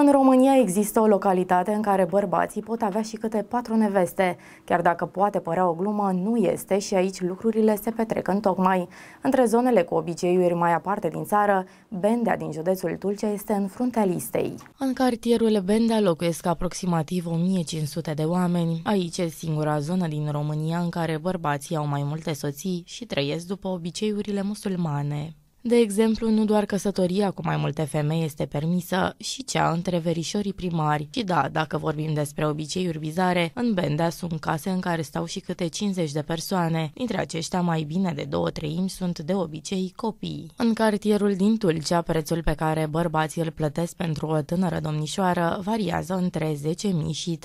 În România există o localitate în care bărbații pot avea și câte patru neveste. Chiar dacă poate părea o glumă, nu este și aici lucrurile se petrec în tocmai. Între zonele cu obiceiuri mai aparte din țară, Bendea din județul Tulcea este în fruntea listei. În cartierul Bendea locuiesc aproximativ 1500 de oameni. Aici e singura zonă din România în care bărbații au mai multe soții și trăiesc după obiceiurile musulmane. De exemplu, nu doar căsătoria cu mai multe femei este permisă, și cea între verișorii primari. Și da, dacă vorbim despre obiceiuri bizare, în Bendea sunt case în care stau și câte 50 de persoane. Dintre aceștia, mai bine de două treimi sunt de obicei copii. În cartierul din Tulcea, prețul pe care bărbații îl plătesc pentru o tânără domnișoară variază între 10.000 și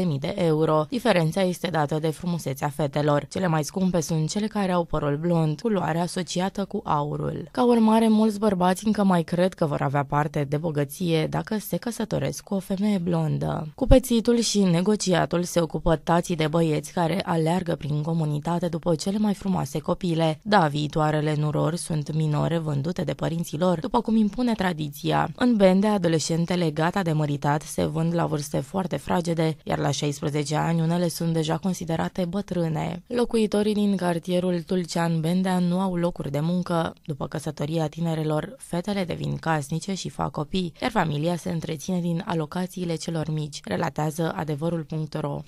30.000 de euro. Diferența este dată de frumusețea fetelor. Cele mai scumpe sunt cele care au părul blond, culoare asociată cu aurul. Ca urmare, mulți bărbați încă mai cred că vor avea parte de bogăție dacă se căsătoresc cu o femeie blondă. Cu pețitul și negociatul se ocupă tații de băieți care aleargă prin comunitate după cele mai frumoase copile. Da, viitoarele nurori sunt minore vândute de părinții lor, după cum impune tradiția. În bende, adolescentele gata de măritat se vând la vârste foarte fragede, iar la 16 ani unele sunt deja considerate bătrâne. Locuitorii din cartierul Tulcean Bendea nu au locuri de muncă, după că căsătoria tinerelor, fetele devin casnice și fac copii, iar familia se întreține din alocațiile celor mici, relatează adevărul.ro.